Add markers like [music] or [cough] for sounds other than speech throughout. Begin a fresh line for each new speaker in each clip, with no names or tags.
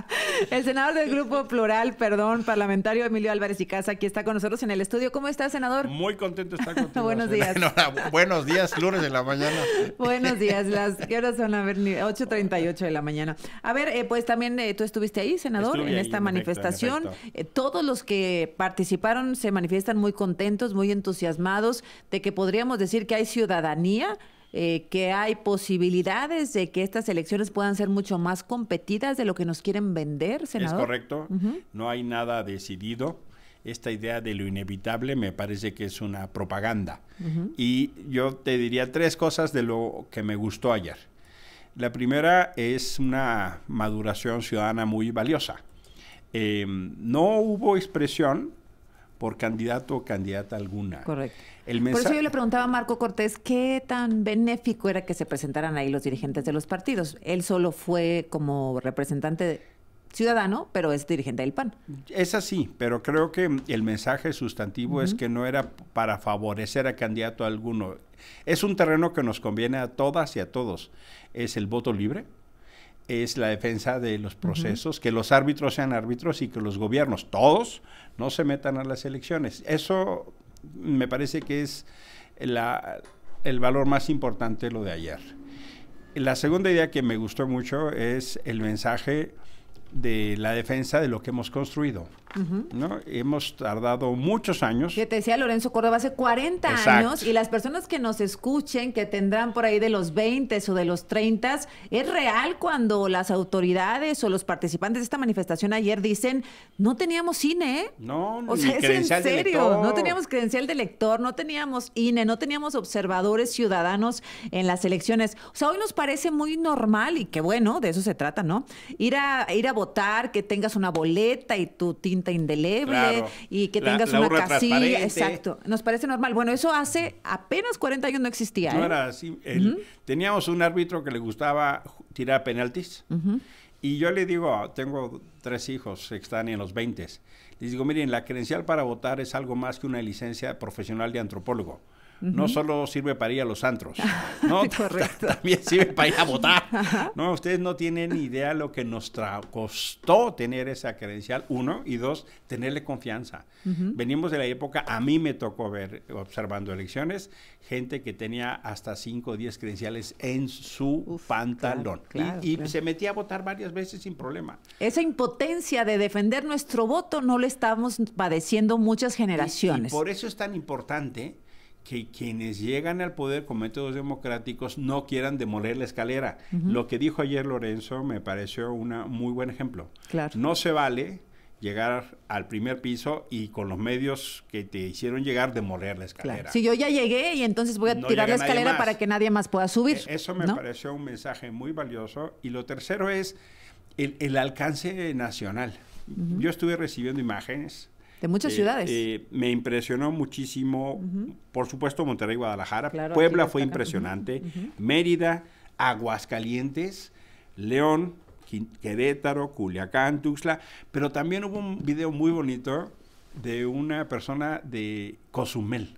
[laughs] el senador del Grupo Plural, perdón, parlamentario Emilio Álvarez y Casa, aquí está con nosotros en el estudio. ¿Cómo está, senador? Muy contento de estar contigo. [laughs] buenos días. buenos días, lunes de la mañana. [laughs] buenos días. Las, ¿Qué horas son? A ver, 8.38 de la mañana. A ver, eh, pues también eh, tú estuviste ahí, senador, en esta manifestación. Eh, todos los que participaron se manifiestan muy contentos, muy entusiasmados de que podríamos decir que hay ciudadanía eh, que hay posibilidades de que estas elecciones puedan ser mucho más competidas de lo que nos quieren vender, senador. Es correcto,
no hay nada decidido. Esta idea de lo inevitable me parece que es una propaganda. Y yo te diría tres cosas de lo que me gustó ayer. La primera es una maduración ciudadana muy valiosa. Eh, no hubo expresión por candidato o candidata alguna. Correcto. Por eso yo
le preguntaba a Marco Cortés qué tan benéfico era que se presentaran ahí los dirigentes de los partidos. Él solo fue como representante ciudadano, pero es dirigente del PAN.
Es así, pero creo que el mensaje sustantivo es que no era para favorecer a candidato alguno. Es un terreno que nos conviene a todas y a todos. Es el voto libre, es la defensa de los procesos, que los árbitros sean árbitros y que los gobiernos, todos, no se metan a las elecciones. Eso me parece que es el valor más importante lo de ayer. La segunda idea que me gustó mucho es el mensaje de la defensa de lo que hemos construido.
¿no?
Hemos tardado muchos años.
Que te decía Lorenzo Córdoba hace 40 años y las personas que nos escuchen, que tendrán por ahí de los 20 o de los 30, es real cuando las autoridades o los participantes de esta manifestación ayer dicen, no teníamos INE.
no No, o sea, es en serio, no teníamos
credencial de elector, no teníamos INE, no teníamos observadores ciudadanos en las elecciones. O sea, hoy nos parece muy normal y que bueno, de eso se trata, ¿no? Ir a, ir a votar, que tengas una boleta y tu tinta indeleble y que tengas una casilla. Exacto. Nos parece normal. Bueno, eso hace apenas 40 años no existía. No ¿eh?
así. Teníamos un árbitro que le gustaba tirar penaltis. Y yo le digo, tengo tres hijos que están en los 20. Les digo, miren, la credencial para votar es algo más que una licencia profesional de antropólogo no solo sirve para ir a los antros, [laughs] ¿no? [laughs] [laughs] También sirve para ir a votar. No, ustedes no tienen idea lo que nos costó tener esa credencial, uno, y dos, tenerle confianza. Venimos de la época, a mí me tocó ver, observando elecciones, gente que tenía hasta 5 o 10 credenciales en su pantalón. y, se metía a votar varias veces sin problema.
Esa impotencia de defender nuestro voto no lo estamos padeciendo muchas generaciones. por
eso es tan importante que quienes llegan al poder con métodos democráticos no quieran demoler la escalera. Lo que dijo ayer Lorenzo me pareció un muy buen ejemplo. Claro. No se vale llegar al primer piso y con los medios que te hicieron llegar demoler la escalera. Si yo
ya llegué y entonces voy a tirar la escalera para que nadie más pueda subir.
E-, eso me pareció un mensaje muy valioso. Y lo tercero es el, alcance nacional. Yo estuve recibiendo imágenes
de muchas eh, ciudades. Eh,
me impresionó muchísimo, por supuesto, Monterrey, Guadalajara. Puebla fue impresionante. Mérida, Aguascalientes, León, Querétaro, Culiacán, Tuxla, Pero también hubo un video muy bonito de una persona de Cozumel.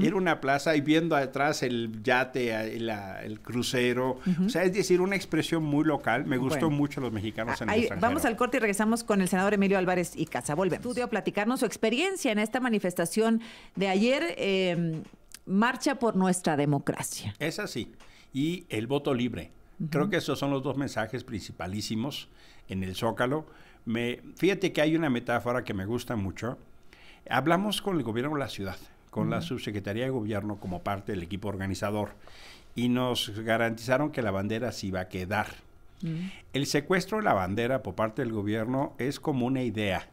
Ir una plaza y viendo atrás el yate, el crucero. O sea, es decir, una expresión muy local. Me gustó mucho los mexicanos en el Vamos al
corte y regresamos con el senador Emilio Álvarez y Casa. Volvemos. Estudio a platicarnos su experiencia en esta manifestación de ayer, em, Marcha por Nuestra Democracia.
Es así. Y el voto libre. Creo que esos son los dos mensajes principalísimos en el Zócalo. Me, fíjate que hay una metáfora que me gusta mucho. Hablamos con el gobierno de la ciudad con la Subsecretaría de Gobierno como parte del equipo organizador y nos garantizaron que la bandera se iba a quedar. Mm. El secuestro de la bandera por parte del gobierno es como una idea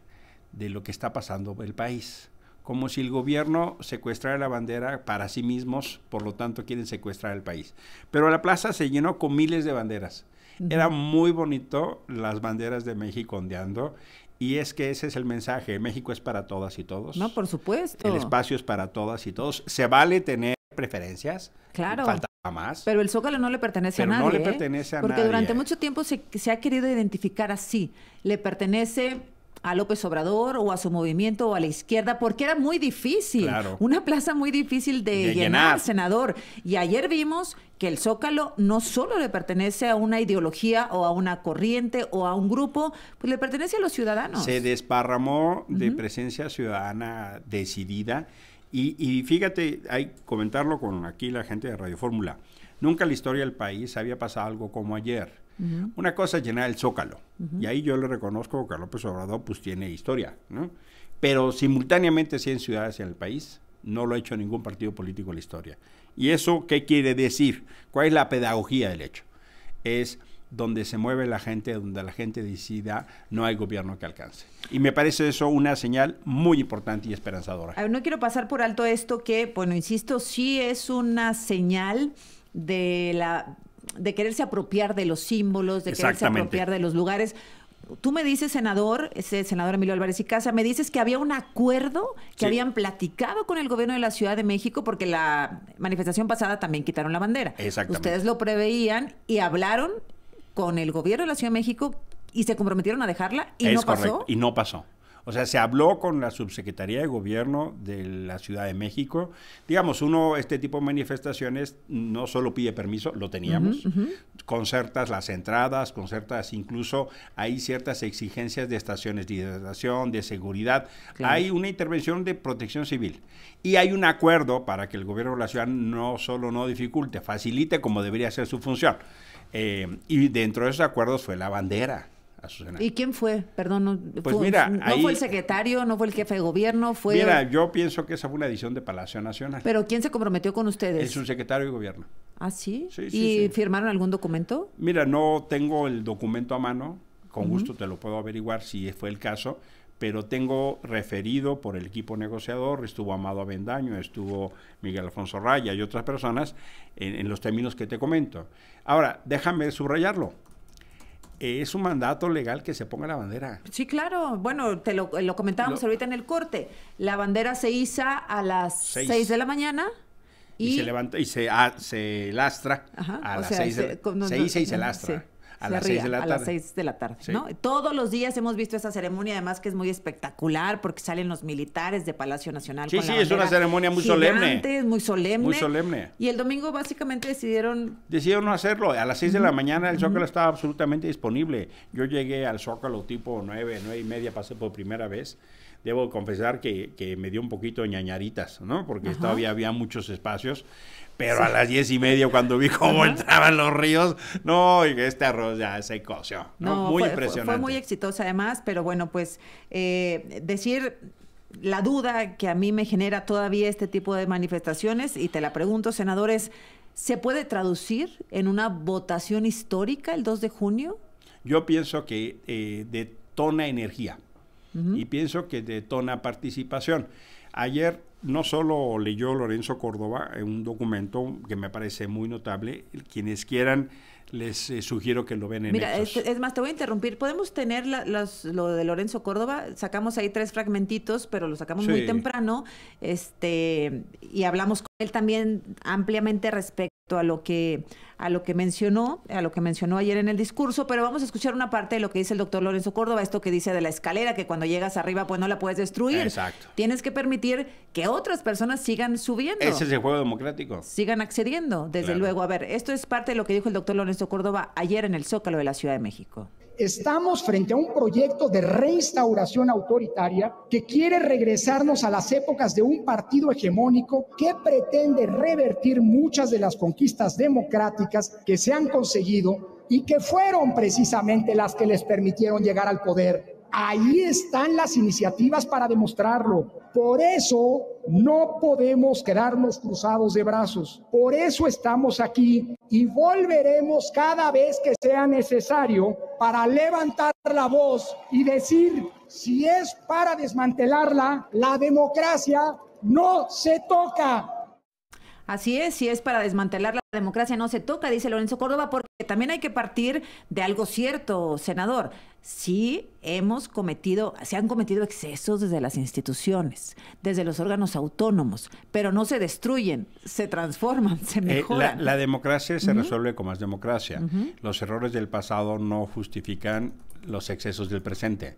de lo que está pasando en el país. Como si el gobierno secuestrara la bandera para sí mismos, por lo tanto quieren secuestrar el país. Pero la plaza se llenó con miles de banderas. Era muy bonito las banderas de México ondeando. Y es que ese es el mensaje. México es para todas y todos.
No, por supuesto. El espacio
es para todas y todos. Se vale tener preferencias. Claro. Falta más.
Pero el Zócalo no le pertenece a nadie. No le ¿eh? pertenece a nadie. Porque durante mucho tiempo se, se ha querido identificar así. Le pertenece a López Obrador o a su movimiento o a la izquierda, porque era muy difícil, una plaza muy difícil de, llenar, senador. Y ayer vimos que el Zócalo no solo le pertenece a una ideología o a una corriente o a un grupo, pues le pertenece a los ciudadanos.
Se desparramó de presencia ciudadana decidida. Y, y, fíjate, hay comentarlo con aquí la gente de Radio Fórmula. Nunca en la historia del país había pasado algo como ayer. Una cosa es llenar el zócalo, y ahí yo le reconozco que López Obrador pues tiene historia, ¿no? Pero simultáneamente si ciudades en el país no lo ha hecho ningún partido político en la historia. ¿Y eso qué quiere decir? ¿Cuál es la pedagogía del hecho? Es donde se mueve la gente, donde la gente decida, no hay gobierno que alcance. Y me parece eso una señal muy importante y esperanzadora.
no quiero pasar por alto esto que, bueno, insisto, sí es una señal de la de quererse apropiar de los símbolos, de quererse apropiar de los lugares. Tú me dices, senador, ese senador Emilio Álvarez y Casa, me dices que había un acuerdo que habían platicado con el gobierno de la Ciudad de México porque la manifestación pasada también quitaron la bandera. Exactamente. Ustedes lo preveían y hablaron con el gobierno de la Ciudad de México y se comprometieron a dejarla y no pasó.
Y no pasó. O sea, se habló con la subsecretaría de gobierno de la Ciudad de México. Digamos, uno, este tipo de manifestaciones no solo pide permiso, lo teníamos, concertas las entradas, concertas incluso hay ciertas exigencias de estaciones de hidratación, de seguridad. Hay una intervención de protección civil y hay un acuerdo para que el gobierno de la ciudad no solo no dificulte, facilite como debería ser su función. Eh, y dentro de esos acuerdos fue la bandera.
¿Y quién fue? Perdón, no, pues fue, no fue el secretario, no fue el jefe de gobierno, fue... Mira,
yo pienso que esa fue una edición de Palacio Nacional.
¿Pero quién se comprometió con ustedes? Es
un secretario de gobierno. ¿Ah, sí? ¿Y
firmaron algún documento?
Mira, no tengo el documento a mano, con gusto te lo puedo averiguar si fue el caso, pero tengo referido por el equipo negociador, estuvo Amado Avendaño, estuvo Miguel Alfonso Raya y otras personas en los términos que te comento. Ahora, déjame subrayarlo es un mandato legal que se ponga la bandera.
Sí, claro. Bueno, te lo, comentábamos ahorita en el corte. La bandera se iza a las 6 de la mañana. Y, se levanta
y se, ah, se lastra
a las 6 se, no, se iza y se lastra a, las, seis de la tarde. 6 de la tarde. ¿no? Todos los días hemos visto esa ceremonia, además que es muy espectacular porque salen los militares de Palacio Nacional. Sí, sí, es una ceremonia muy solemne. Muy solemne. Muy solemne. Y el domingo básicamente decidieron...
Decidieron no hacerlo. A las seis de la mañana el Zócalo estaba absolutamente disponible. Yo llegué al Zócalo tipo nueve, nueve y media, pasé por primera vez debo confesar que, me dio un poquito de ñañaritas, ¿no? Porque todavía había muchos espacios. Pero a las diez y media, cuando vi cómo entraban los ríos, no, este arroz ya se coció. muy impresionante. Fue, muy
exitosa además, pero bueno, pues eh, decir la duda que a mí me genera todavía este tipo de manifestaciones, y te la pregunto, senadores, ¿se puede traducir en una votación histórica el 2 de junio?
Yo pienso que eh, detona energía y pienso que detona participación. Ayer no solo leyó Lorenzo Córdoba un documento que me parece muy notable, quienes quieran les eh, sugiero que lo ven en Mira,
Es, más, te voy a interrumpir. ¿Podemos tener lo de Lorenzo Córdoba? Sacamos ahí tres fragmentitos, pero lo sacamos muy temprano. Este, y hablamos con él también ampliamente respecto a lo que a lo que mencionó, a lo que mencionó ayer en el discurso, pero vamos a escuchar una parte de lo que dice el doctor Lorenzo Córdoba, esto que dice de la escalera, que cuando llegas arriba pues no la puedes destruir. Exacto. Tienes que permitir que otras personas sigan subiendo. Ese es el
juego democrático.
Sigan accediendo, desde luego. A ver, esto es parte de lo que dijo el doctor Lorenzo Córdoba ayer en el Zócalo de la Ciudad de México. Estamos frente a un
proyecto de reinstauración autoritaria que quiere regresarnos a las épocas de un partido hegemónico que pretende revertir muchas de las conquistas democráticas que se han conseguido y que fueron precisamente las que les permitieron llegar al poder. Ahí están las iniciativas para demostrarlo. Por eso no podemos quedarnos cruzados de brazos. Por eso estamos aquí y volveremos cada vez que sea necesario para levantar la voz y decir, si es para desmantelarla, la democracia
no se toca. Así es, si es para desmantelar la democracia no se toca, dice Lorenzo Córdoba, porque también hay que partir de algo cierto, senador. Sí hemos cometido, se han cometido excesos desde las instituciones, desde los órganos autónomos, pero no se destruyen, se transforman, se eh, mejoran. la,
democracia se resuelve con más democracia. Los errores del pasado no justifican los excesos del presente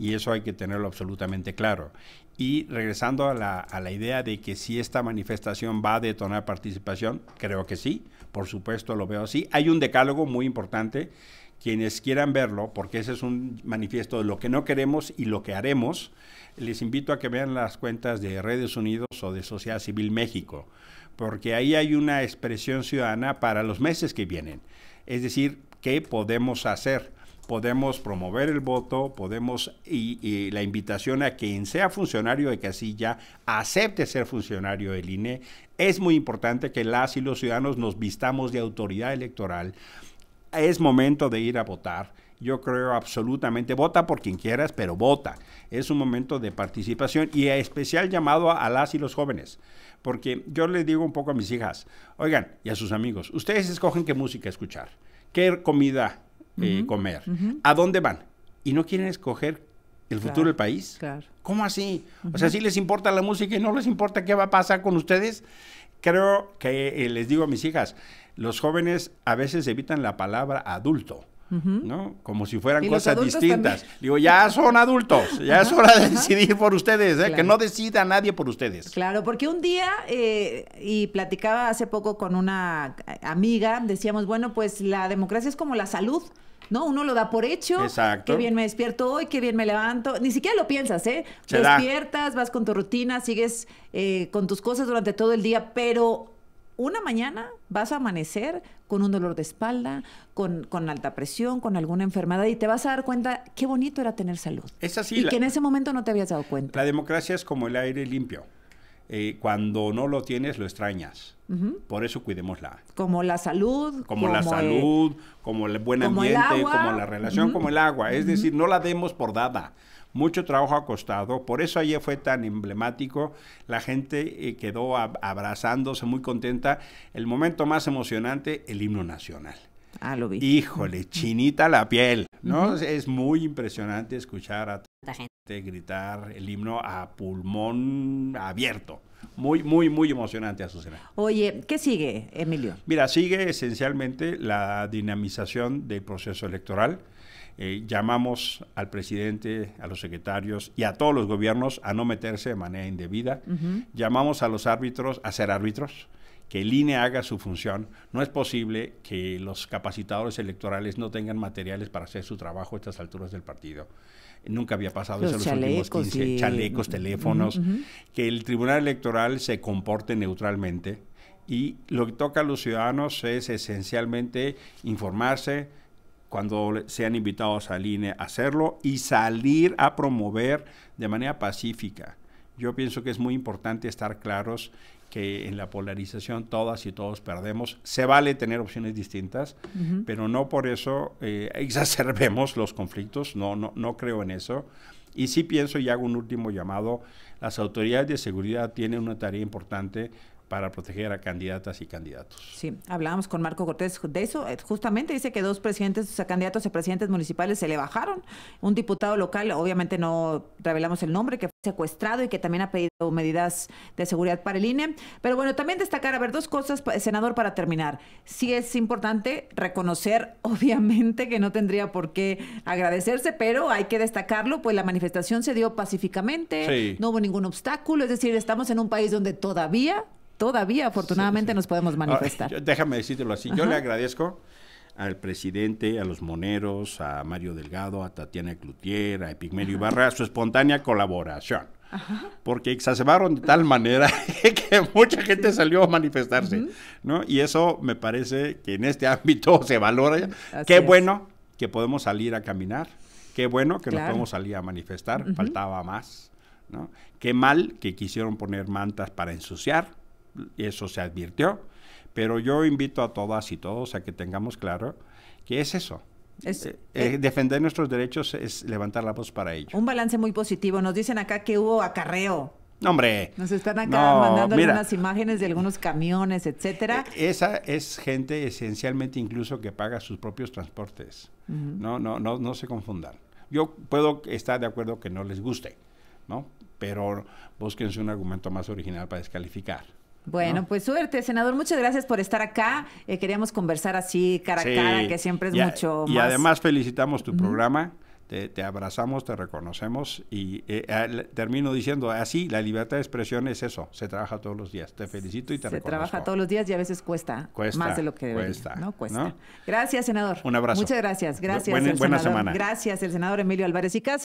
y eso hay que tenerlo absolutamente claro. Y regresando a la, idea de que si esta manifestación va a detonar participación, creo que sí, por supuesto lo veo así. Hay un decálogo muy importante, quienes quieran verlo, porque ese es un manifiesto de lo que no queremos y lo que haremos, les invito a que vean las cuentas de Redes Unidos o de Sociedad Civil México, porque ahí hay una expresión ciudadana para los meses que vienen, es decir, qué podemos hacer podemos promover el voto, podemos y, la invitación a quien sea funcionario de casilla acepte ser funcionario del INE. Es muy importante que las y los ciudadanos nos vistamos de autoridad electoral. Es momento de ir a votar. Yo creo absolutamente, vota por quien quieras, pero vota. Es un momento de participación y especial llamado a, a las y los jóvenes. Porque yo les digo un poco a mis hijas, oigan, y a sus amigos, ustedes escogen qué música escuchar, qué comida eh, comer. ¿A dónde van? Y no quieren escoger el futuro del país. ¿Cómo así? O sea, si les importa la música y no les importa qué va a pasar con ustedes. Creo que eh, les digo a mis hijas, los jóvenes a veces evitan la palabra adulto.
¿no?
Como si fueran cosas distintas. Digo, ya son adultos, ya es hora de decidir por ustedes, ¿eh? que no decida nadie por ustedes.
Claro, porque un día, y platicaba hace poco con una amiga, decíamos, bueno, pues la democracia es como la salud. ¿no? Uno lo da por hecho. Exacto. Qué bien me despierto hoy, qué bien me levanto. Ni siquiera lo piensas, ¿eh? Despiertas, vas con tu rutina, sigues eh, con tus cosas durante todo el día, pero una mañana vas a amanecer con un dolor de espalda, con, alta presión, con alguna enfermedad y te vas a dar cuenta qué bonito era tener salud. Es así. Y que en ese momento no te habías dado cuenta.
La democracia es como el aire limpio. Eh, cuando no lo tienes lo extrañas. Por eso cuidémosla.
Como la salud. Como, la salud,
como el buen ambiente, como la relación, como el agua. Es decir, no la demos por dada. Mucho trabajo ha costado. Por eso ayer fue tan emblemático. La gente eh, quedó abrazándose muy contenta. El momento más emocionante, el himno nacional. Ah, Híjole, chinita la piel, ¿no? Es muy impresionante escuchar a tanta gente gritar el himno a pulmón abierto. Muy, muy, muy emocionante, Azucena. Oye, ¿qué sigue, Emilio? Mira, sigue esencialmente la dinamización del proceso electoral. Eh, llamamos al presidente, a los secretarios y a todos los gobiernos a no meterse de manera indebida. Llamamos a los árbitros a ser árbitros que el INE haga su función. No es posible que los capacitadores electorales no tengan materiales para hacer su trabajo a estas alturas del partido. Nunca había pasado eso en los últimos 15. Chalecos, teléfonos. Que el Tribunal Electoral se comporte neutralmente. Y lo que toca a los ciudadanos es esencialmente informarse cuando sean invitados al INE a hacerlo y salir a promover de manera pacífica. Yo pienso que es muy importante estar claros que en la polarización todas y todos perdemos. Se vale tener opciones distintas, pero no por eso eh, [laughs] exacerbemos los conflictos, no, no, no creo en eso. Y sí pienso y hago un último llamado, las autoridades de seguridad tienen una tarea importante para proteger a candidatas y candidatos.
Sí, hablábamos con Marco Cortés de eso, eh, justamente dice que dos presidentes, candidatos a presidentes municipales se le bajaron, un diputado local, obviamente no revelamos el nombre, que fue secuestrado y que también ha pedido medidas de seguridad para el INE, pero bueno, también destacar, a ver, dos cosas, senador, para terminar, sí es importante reconocer, [laughs] obviamente, que no tendría por qué agradecerse, pero hay que destacarlo, pues la manifestación se dio pacíficamente, no hubo ningún obstáculo, es decir, estamos en un país donde todavía todavía pues afortunadamente nos podemos manifestar.
déjame decírtelo así, yo le agradezco al presidente, a los moneros, a Mario Delgado, a Tatiana Clutier, a Epigmenio Ibarra, su espontánea colaboración. Porque exacerbaron de tal manera [laughs] que mucha gente salió a manifestarse, ¿no? Y eso me parece que en este ámbito [laughs] se valora. Qué bueno que podemos salir a caminar. Qué bueno que nos podemos salir a manifestar. Faltaba más, Qué mal que quisieron poner mantas para ensuciar eso se advirtió, pero yo invito a todas y todos a que tengamos claro que es eso, eh, eh, eh, defender nuestros derechos es levantar la voz para ello.
Un balance muy positivo. Nos dicen acá que hubo acarreo. hombre. Nos están acá mandando algunas imágenes de algunos camiones, etcétera.
E, esa es gente esencialmente incluso que paga sus propios transportes. No, no, no, no se confundan. Yo puedo estar de acuerdo que no les guste, ¿no? Pero búsquense un argumento más original para descalificar.
Bueno, pues suerte, senador. Muchas gracias por estar acá. Eh, queríamos conversar así cara a cara, que siempre es mucho y Y además
felicitamos tu programa. Te, abrazamos, te reconocemos y eh, eh, termino diciendo así, la libertad de expresión es eso, se trabaja todos los días. Te felicito y te se reconozco. Se trabaja
todos los días y a veces cuesta, más de lo que debería, ¿no? Cuesta. Gracias, senador. Un abrazo. Muchas gracias. Gracias, buena, semana. Gracias, el senador Emilio Álvarez y Casa.